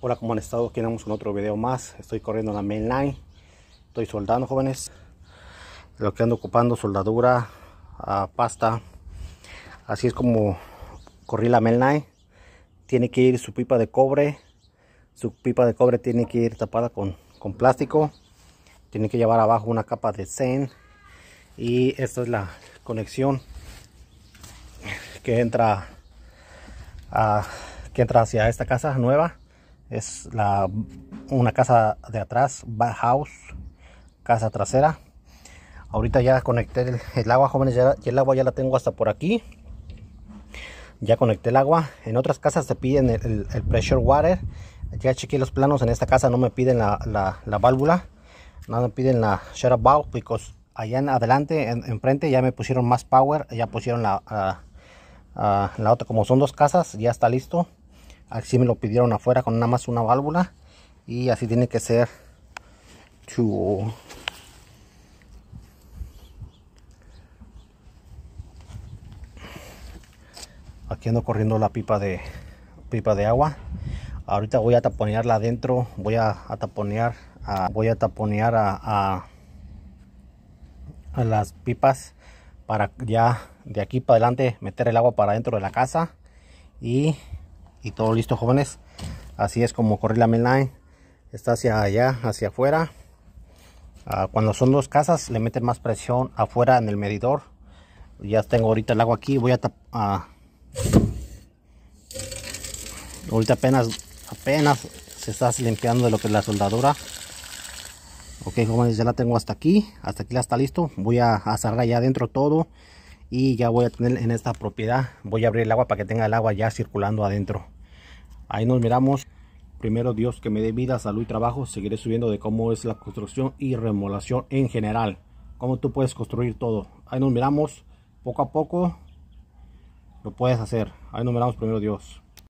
Hola, ¿cómo han estado? Aquí un otro video más. Estoy corriendo la mainline. Estoy soldando, jóvenes. Lo que ando ocupando, soldadura, ah, pasta. Así es como corrí la mainline. Tiene que ir su pipa de cobre. Su pipa de cobre tiene que ir tapada con, plástico. Tiene que llevar abajo una capa de zen. Y esta es la conexión que entra, a ah, que entra hacia esta casa nueva es la, una casa de atrás, house, casa trasera. Ahorita ya conecté el, agua, jóvenes, ya, el agua ya la tengo hasta por aquí. Ya conecté el agua. En otras casas te piden el, pressure water. Ya chequeé los planos. En esta casa no me piden la, válvula. No me piden la shut valve. porque allá en adelante, enfrente, ya me pusieron más power. Ya pusieron la, la ah, otra. Como son dos casas, ya está listo así me lo pidieron afuera con nada más una válvula y así tiene que ser aquí ando corriendo la pipa de pipa de agua ahorita voy a taponearla adentro voy a, taponear a, voy a taponear a, a, las pipas para ya de aquí para adelante meter el agua para adentro de la casa y y todo listo jóvenes así es como corre la mainline está hacia allá hacia afuera ah, cuando son dos casas le meten más presión afuera en el medidor ya tengo ahorita el agua aquí voy a tapar ah. ahorita apenas apenas se está limpiando de lo que es la soldadura ok jóvenes ya la tengo hasta aquí hasta aquí ya está listo voy a, cerrar ya adentro todo y ya voy a tener en esta propiedad voy a abrir el agua para que tenga el agua ya circulando adentro ahí nos miramos primero Dios que me dé vida, salud y trabajo seguiré subiendo de cómo es la construcción y remolación en general cómo tú puedes construir todo ahí nos miramos poco a poco lo puedes hacer ahí nos miramos primero Dios